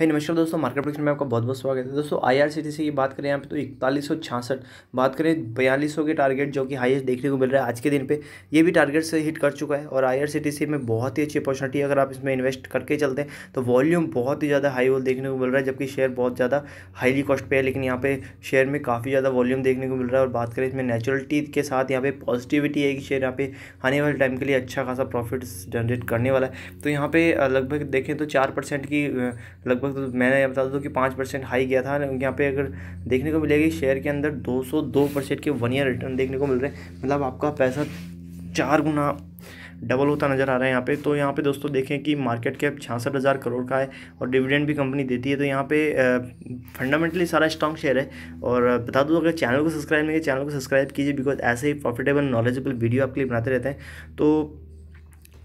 है hey, नमस्कार दोस्तों मार्केट प्रोडक्शन में आपका बहुत बहुत स्वागत है दोस्तों आईआरसीटीसी की बात करें यहाँ पे तो इकतालीस सौ छियासठ बात करें बयालीस सौ के टारगेट जो कि हाईएस्ट देखने को मिल रहा है आज के दिन पे ये भी टारगेट से हिट कर चुका है और आईआरसीटीसी में बहुत ही अच्छी अपॉर्चुनिटी अगर आप इसमें इन्वेस्ट करके चलते हैं तो वॉल्यूम बहुत ही ज़्यादा हाई वो देखने को मिल रहा है जबकि शेयर बहुत ज़्यादा हाईली कॉस्ट पे है लेकिन यहाँ पे शेयर में काफ़ी ज़्यादा वॉल्यूम देखने को मिल रहा है और बात करें इसमें नेचुरलिटी के साथ यहाँ पे पॉजिटिविटी है कि शेयर यहाँ पे आने वाले टाइम के लिए अच्छा खासा प्रॉफिट जनरेट करने वाला है तो यहाँ पे लगभग देखें तो चार की लगभग लगभग तो मैंने बता दूँ कि पाँच परसेंट हाई गया था यहाँ पे अगर देखने को मिलेगी शेयर के अंदर दो सौ दो परसेंट के वन ईयर रिटर्न देखने को मिल रहे हैं मतलब आपका पैसा चार गुना डबल होता नज़र आ रहा है यहाँ पे तो यहाँ पे दोस्तों देखें कि मार्केट कैप छियासठ हज़ार करोड़ का है और डिविडेंड भी कंपनी देती है तो यहाँ पे फंडामेंटली सारा स्ट्रॉन्ग शेयर है और बता दूँ अगर चैनल को सब्सक्राइब नहीं किया चैनल को सब्सक्राइब कीजिए बिकॉज ऐसे ही प्रॉफिटेबल नॉलेजेबल वीडियो आपके लिए बनाते रहते हैं तो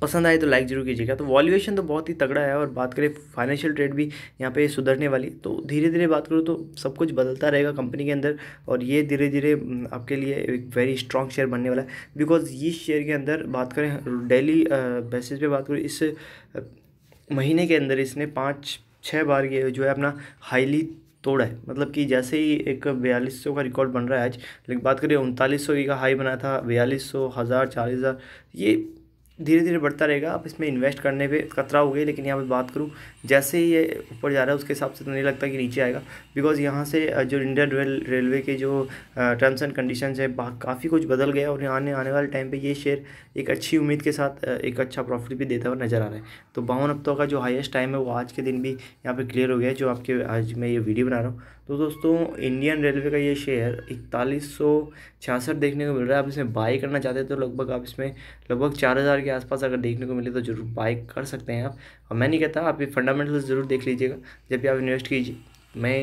पसंद आए तो लाइक जरूर कीजिएगा तो वॉल्यूएशन तो बहुत ही तगड़ा है और बात करें फाइनेंशियल ट्रेड भी यहाँ पे सुधरने वाली तो धीरे धीरे बात करूँ तो सब कुछ बदलता रहेगा कंपनी के अंदर और ये धीरे धीरे हम्म, आपके लिए एक वेरी स्ट्रॉन्ग शेयर बनने वाला है बिकॉज ये शेयर के अंदर बात करें डेली बेसिस पर बात करूँ इस महीने के अंदर इसने पाँच छः बार ये जो है अपना हाईली तोड़ा है मतलब कि जैसे ही एक बयालीस सौ का रिकॉर्ड बन रहा है आज लेकिन बात करें उनतालीस सौ का हाई बना था बयालीस सौ हज़ार चालीस हज़ार ये धीरे धीरे बढ़ता रहेगा आप इसमें इन्वेस्ट करने पे खतरा हो गया लेकिन यहाँ पे बात करूँ जैसे ही ये ऊपर जा रहा है उसके हिसाब से तो नहीं लगता कि नीचे आएगा बिकॉज़ यहाँ से जो इंडियन रेल रेलवे के जो टर्म्स एंड कंडीशन है काफ़ी कुछ बदल गया और आने आने वाले टाइम पर ये शेयर एक अच्छी उम्मीद के साथ एक अच्छा प्रॉफिट भी देता हुआ नज़र आ रहा है तो बावन हफ्तों का जो हाइस्ट टाइम है वो आज के दिन भी यहाँ पर क्लियर हो गया है जो आपके आज मैं ये वीडियो बना रहा हूँ तो दोस्तों इंडियन रेलवे का ये शेयर इकतालीस देखने को मिल रहा है आप इसमें बाई करना चाहते हैं तो लगभग आप इसमें लगभग चार हज़ार के आसपास अगर देखने को मिले तो जरूर बाय कर सकते हैं आप और मैं नहीं कहता आप ये फंडामेंटल्स ज़रूर देख लीजिएगा जब भी आप इन्वेस्ट कीजिए मैं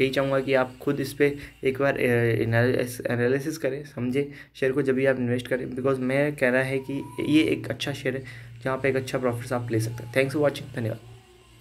यही चाहूँगा कि आप खुद इस पर एक बार एनालिसिस करें समझे शेयर को जब भी आप इन्वेस्ट करें बिकॉज मैं कह रहा है कि ये एक अच्छा शेयर है जहाँ पर एक अच्छा प्रॉफिट आप ले सकते हैं थैंक्स फॉर वॉचिंग धन्यवाद